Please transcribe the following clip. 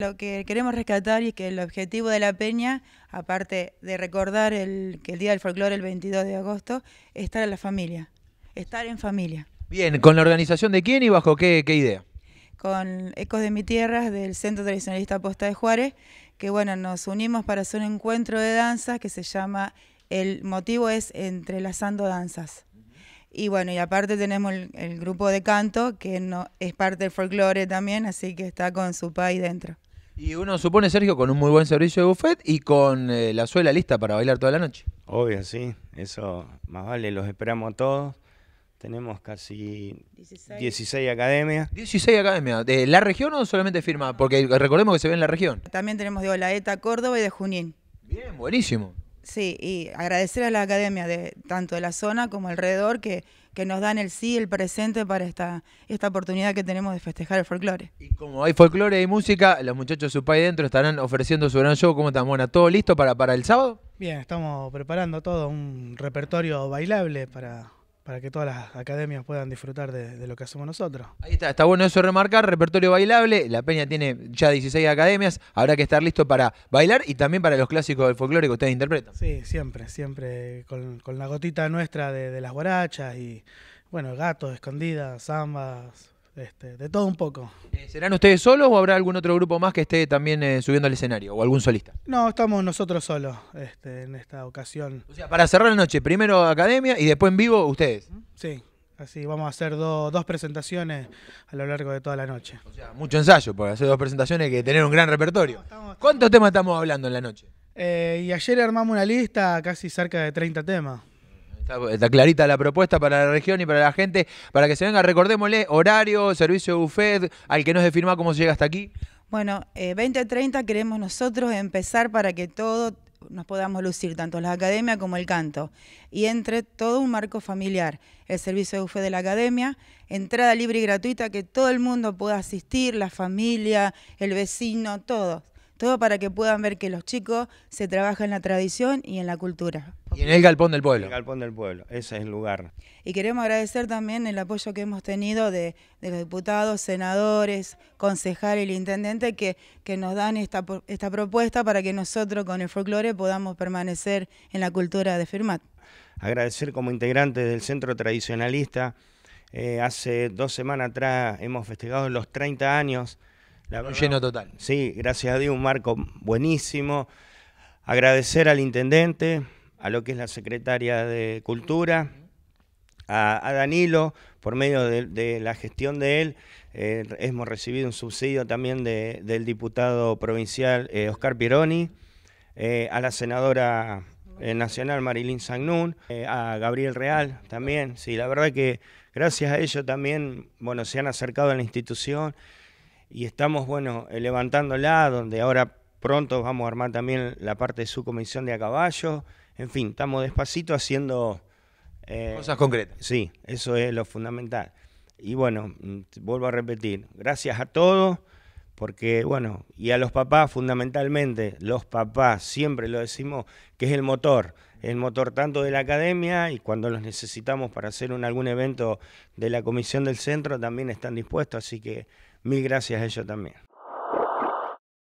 Lo que queremos rescatar y que el objetivo de la peña, aparte de recordar el, que el Día del Folclore el 22 de agosto, es estar en la familia, estar en familia. Bien, ¿con la organización de quién y bajo qué, idea? Con Ecos de mi Tierra, del Centro Tradicionalista Posta de Juárez, que bueno, nos unimos para hacer un encuentro de danzas que se llama, el motivo es Entrelazando Danzas. Y bueno, y aparte tenemos el, grupo de canto, que no, es parte del folclore también, así que está con su país dentro. Y uno supone, Sergio, con un muy buen servicio de buffet y con eh, la suela lista para bailar toda la noche. Obvio, sí. Eso, más vale, los esperamos a todos. Tenemos casi 16, 16 academias. 16 academias. ¿De la región o solamente firma? Porque recordemos que se ve en la región. También tenemos de Olaeta, Córdoba y de Junín. Bien, buenísimo. Sí, y agradecer a la academia de tanto de la zona como alrededor que, que nos dan el sí, el presente para esta, esta oportunidad que tenemos de festejar el folclore. Y como hay folclore y música, los muchachos de país dentro estarán ofreciendo su gran show. ¿Cómo están, Mona? ¿Todo listo para, para el sábado? Bien, estamos preparando todo, un repertorio bailable para, para que todas las academias puedan disfrutar de, lo que hacemos nosotros. Ahí está, está bueno eso remarcar, repertorio bailable, la Peña tiene ya 16 academias, habrá que estar listo para bailar y también para los clásicos del folclore que ustedes interpretan. Sí, siempre, siempre, con, con la gotita nuestra de, las guarachas y, bueno, gatos, escondidas, zambas, este, de todo un poco. Eh, ¿Serán ustedes solos o habrá algún otro grupo más que esté también eh, subiendo al escenario o algún solista? No, estamos nosotros solos este, en esta ocasión. O sea, para cerrar la noche, primero academia y después en vivo ustedes. Sí, así vamos a hacer dos presentaciones a lo largo de toda la noche. O sea, mucho ensayo, para hacer dos presentaciones que tener un gran repertorio. ¿Cuántos temas estamos hablando en la noche? Eh, y ayer armamos una lista casi cerca de 30 temas. Está, clarita la propuesta para la región y para la gente, para que se venga, recordémosle, horario, servicio de buffet, al que no se firma cómo se llega hasta aquí. Bueno, eh, 2030 queremos nosotros empezar para que todo nos podamos lucir, tanto la academia como el canto. Y entre todo un marco familiar, el servicio de de la academia, entrada libre y gratuita, que todo el mundo pueda asistir, la familia, el vecino, todos. Todo para que puedan ver que los chicos se trabajan en la tradición y en la cultura. Y en el Galpón del Pueblo. En el Galpón del Pueblo, ese es el lugar. Y queremos agradecer también el apoyo que hemos tenido de, los diputados, senadores, concejales y el intendente que, que nos dan esta, propuesta para que nosotros con el folclore podamos permanecer en la cultura de Firmat. Agradecer como integrante del Centro Tradicionalista. Eh, hace dos semanas atrás hemos festejado los 30 años lleno total. Sí, gracias a Dios, un marco buenísimo. Agradecer al intendente, a lo que es la secretaria de Cultura, a, Danilo, por medio de, la gestión de él, eh, hemos recibido un subsidio también del diputado provincial eh, Oscar Pironi, eh, a la senadora nacional Marilyn Sagnún, a Gabriel Real también. Sí, la verdad que gracias a ellos también, bueno, se han acercado a la institución y estamos, bueno, levantándola, donde ahora pronto vamos a armar también la parte de su comisión de a caballo. En fin, estamos despacito haciendo... Eh, Cosas concretas. Sí, eso es lo fundamental. Y bueno, mm, vuelvo a repetir, gracias a todos, porque bueno, y a los papás fundamentalmente, los papás, siempre lo decimos, que es el motor el motor tanto de la academia y cuando los necesitamos para hacer algún evento de la comisión del centro también están dispuestos, así que mil gracias a ellos también.